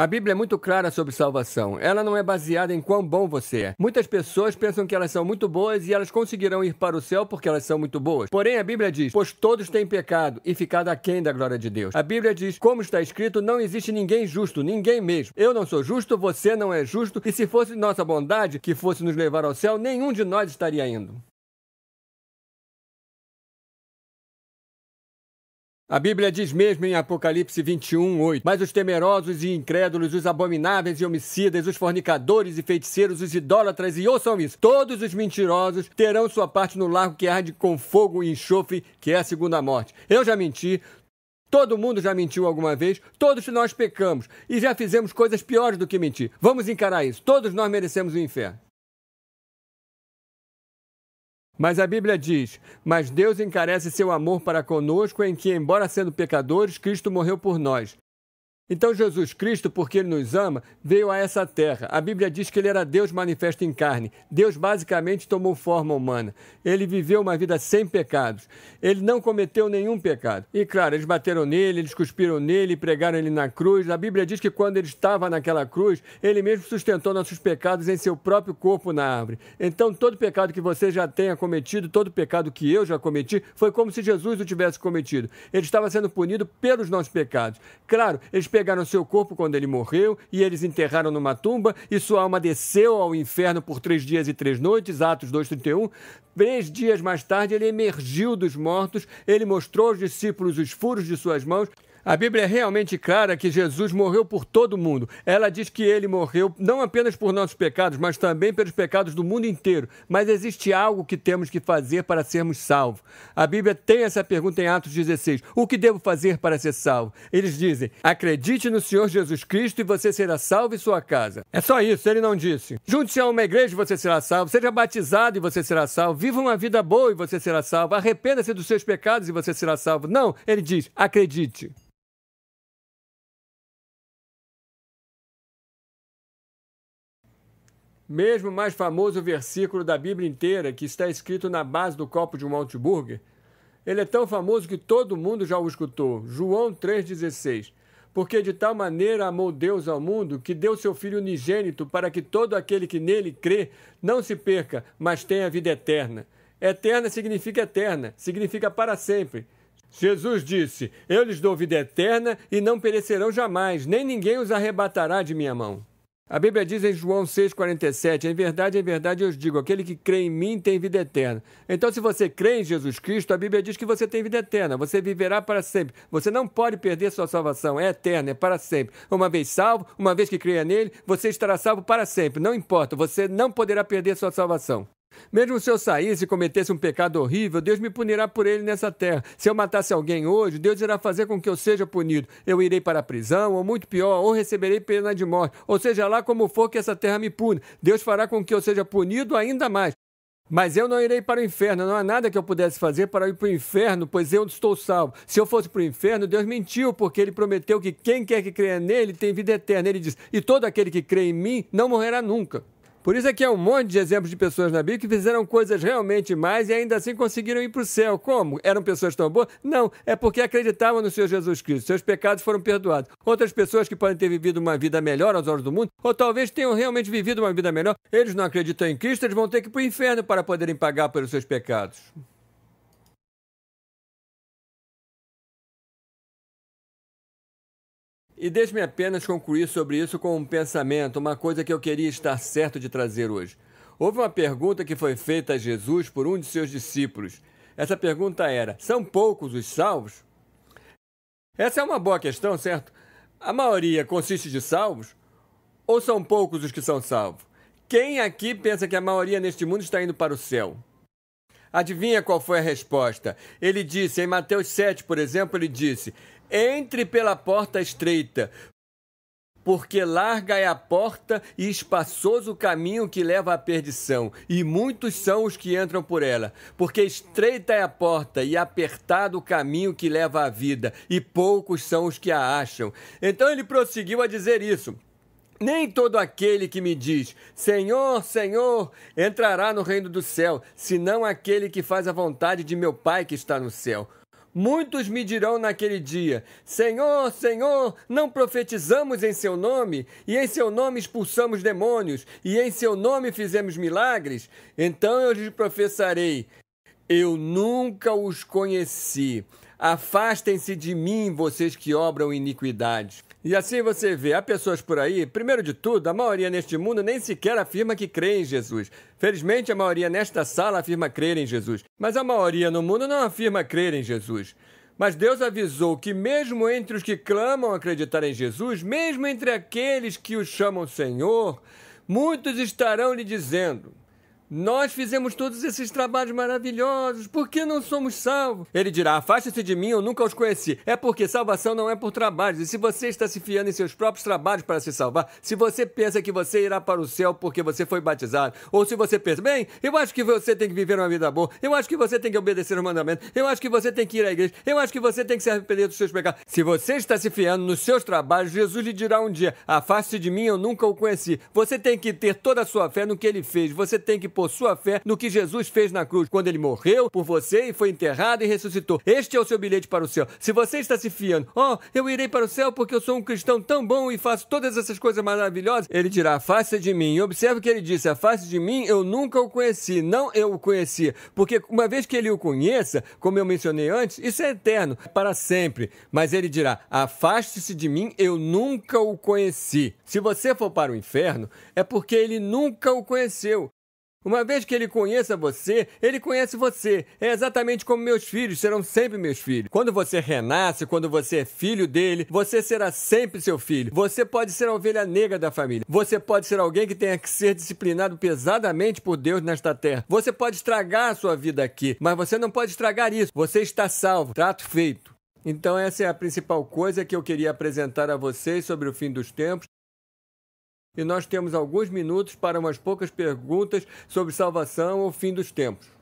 A Bíblia é muito clara sobre salvação. Ela não é baseada em quão bom você é. Muitas pessoas pensam que elas são muito boas e elas conseguirão ir para o céu porque elas são muito boas. Porém, a Bíblia diz: Pois todos têm pecado e ficado aquém da glória de Deus. A Bíblia diz: Como está escrito, não existe ninguém justo, ninguém mesmo. Eu não sou justo, você não é justo, e se fosse nossa bondade que fosse nos levar ao céu, nenhum de nós estaria indo. A Bíblia diz mesmo em Apocalipse 21, 8: Mas os temerosos e incrédulos, os abomináveis e homicidas, os fornicadores e feiticeiros, os idólatras e ouçam isso, todos os mentirosos terão sua parte no lago que arde com fogo e enxofre, que é a segunda morte. Eu já menti. Todo mundo já mentiu alguma vez, todos nós pecamos e já fizemos coisas piores do que mentir. Vamos encarar isso. Todos nós merecemos o inferno. Mas a Bíblia diz: Mas Deus encarece seu amor para conosco, em que, embora sendo pecadores, Cristo morreu por nós. Então Jesus Cristo, porque ele nos ama, veio a essa terra. A Bíblia diz que ele era Deus manifesto em carne. Deus basicamente tomou forma humana. Ele viveu uma vida sem pecados. Ele não cometeu nenhum pecado. E claro, eles bateram nele, eles cuspiram nele, pregaram ele na cruz. A Bíblia diz que quando ele estava naquela cruz, ele mesmo sustentou nossos pecados em seu próprio corpo na árvore. Então todo pecado que você já tenha cometido, todo pecado que eu já cometi, foi como se Jesus o tivesse cometido. Ele estava sendo punido pelos nossos pecados. Claro, eles pecaram pegaram seu corpo quando ele morreu e eles enterraram numa tumba e sua alma desceu ao inferno por três dias e três noites, Atos 2,31. Três dias mais tarde ele emergiu dos mortos, ele mostrou aos discípulos os furos de suas mãos, a Bíblia é realmente clara que Jesus morreu por todo mundo. Ela diz que ele morreu não apenas por nossos pecados, mas também pelos pecados do mundo inteiro. Mas existe algo que temos que fazer para sermos salvos. A Bíblia tem essa pergunta em Atos 16: O que devo fazer para ser salvo? Eles dizem: Acredite no Senhor Jesus Cristo e você será salvo e sua casa. É só isso, ele não disse. Junte-se a uma igreja e você será salvo. Seja batizado e você será salvo. Viva uma vida boa e você será salvo. Arrependa-se dos seus pecados e você será salvo. Não, ele diz: Acredite. mesmo mais famoso versículo da Bíblia inteira, que está escrito na base do copo de um Maltburger, ele é tão famoso que todo mundo já o escutou. João 3,16. Porque de tal maneira amou Deus ao mundo que deu seu Filho unigênito para que todo aquele que nele crê não se perca, mas tenha vida eterna. Eterna significa eterna, significa para sempre. Jesus disse: Eu lhes dou vida eterna e não perecerão jamais, nem ninguém os arrebatará de minha mão. A Bíblia diz em João 6,47: Em verdade, em verdade eu digo, aquele que crê em mim tem vida eterna. Então, se você crê em Jesus Cristo, a Bíblia diz que você tem vida eterna, você viverá para sempre. Você não pode perder sua salvação, é eterna, é para sempre. Uma vez salvo, uma vez que creia nele, você estará salvo para sempre. Não importa, você não poderá perder sua salvação. Mesmo se eu saísse e cometesse um pecado horrível, Deus me punirá por ele nessa terra. Se eu matasse alguém hoje, Deus irá fazer com que eu seja punido. Eu irei para a prisão, ou muito pior, ou receberei pena de morte. Ou seja lá como for que essa terra me pune, Deus fará com que eu seja punido ainda mais. Mas eu não irei para o inferno, não há nada que eu pudesse fazer para ir para o inferno, pois eu estou salvo. Se eu fosse para o inferno, Deus mentiu, porque ele prometeu que quem quer que creia nele tem vida eterna. Ele diz: E todo aquele que crê em mim não morrerá nunca. Por isso é que há um monte de exemplos de pessoas na Bíblia que fizeram coisas realmente mais e ainda assim conseguiram ir para o céu. Como? Eram pessoas tão boas? Não, é porque acreditavam no Senhor Jesus Cristo. Seus pecados foram perdoados. Outras pessoas que podem ter vivido uma vida melhor aos olhos do mundo, ou talvez tenham realmente vivido uma vida melhor, eles não acreditam em Cristo, eles vão ter que ir para o inferno para poderem pagar pelos seus pecados. E deixe-me apenas concluir sobre isso com um pensamento, uma coisa que eu queria estar certo de trazer hoje. Houve uma pergunta que foi feita a Jesus por um de seus discípulos. Essa pergunta era: são poucos os salvos? Essa é uma boa questão, certo? A maioria consiste de salvos? Ou são poucos os que são salvos? Quem aqui pensa que a maioria neste mundo está indo para o céu? Adivinha qual foi a resposta? Ele disse, em Mateus 7, por exemplo, ele disse: entre pela porta estreita, porque larga é a porta e espaçoso o caminho que leva à perdição, e muitos são os que entram por ela. Porque estreita é a porta e apertado o caminho que leva à vida, e poucos são os que a acham. Então ele prosseguiu a dizer isso. Nem todo aquele que me diz, Senhor, Senhor, entrará no reino do céu, senão aquele que faz a vontade de meu Pai que está no céu. Muitos me dirão naquele dia: Senhor, Senhor, não profetizamos em seu nome, e em seu nome expulsamos demônios, e em seu nome fizemos milagres? Então eu lhes professarei: eu nunca os conheci. Afastem-se de mim, vocês que obram iniquidade. E assim você vê, há pessoas por aí, primeiro de tudo, a maioria neste mundo nem sequer afirma que crê em Jesus. Felizmente, a maioria nesta sala afirma crer em Jesus, mas a maioria no mundo não afirma crer em Jesus. Mas Deus avisou que, mesmo entre os que clamam acreditar em Jesus, mesmo entre aqueles que o chamam Senhor, muitos estarão lhe dizendo: nós fizemos todos esses trabalhos maravilhosos, por que não somos salvos? Ele dirá: afaste se de mim, eu nunca os conheci. É porque salvação não é por trabalhos. E se você está se fiando em seus próprios trabalhos para se salvar, se você pensa que você irá para o céu porque você foi batizado, ou se você pensa, bem, eu acho que você tem que viver uma vida boa, eu acho que você tem que obedecer os mandamentos, eu acho que você tem que ir à igreja, eu acho que você tem que se arrepender dos seus pecados. Se você está se fiando nos seus trabalhos, Jesus lhe dirá um dia: afaste se de mim, eu nunca o conheci. Você tem que ter toda a sua fé no que ele fez, você tem que por sua fé no que Jesus fez na cruz, quando ele morreu por você e foi enterrado e ressuscitou. Este é o seu bilhete para o céu. Se você está se fiando, oh, eu irei para o céu porque eu sou um cristão tão bom e faço todas essas coisas maravilhosas, ele dirá: afaste de mim. E observe que ele disse: afaste de mim, eu nunca o conheci. Não eu o conheci. Porque uma vez que ele o conheça, como eu mencionei antes, isso é eterno, para sempre. Mas ele dirá: afaste-se de mim, eu nunca o conheci. Se você for para o inferno, é porque ele nunca o conheceu. Uma vez que ele conheça você, ele conhece você. É exatamente como meus filhos serão sempre meus filhos. Quando você renasce, quando você é filho dele, você será sempre seu filho. Você pode ser a ovelha negra da família. Você pode ser alguém que tenha que ser disciplinado pesadamente por Deus nesta terra. Você pode estragar a sua vida aqui, mas você não pode estragar isso. Você está salvo. Trato feito. Então, essa é a principal coisa que eu queria apresentar a vocês sobre o fim dos tempos e nós temos alguns minutos para umas poucas perguntas sobre salvação ou fim dos tempos.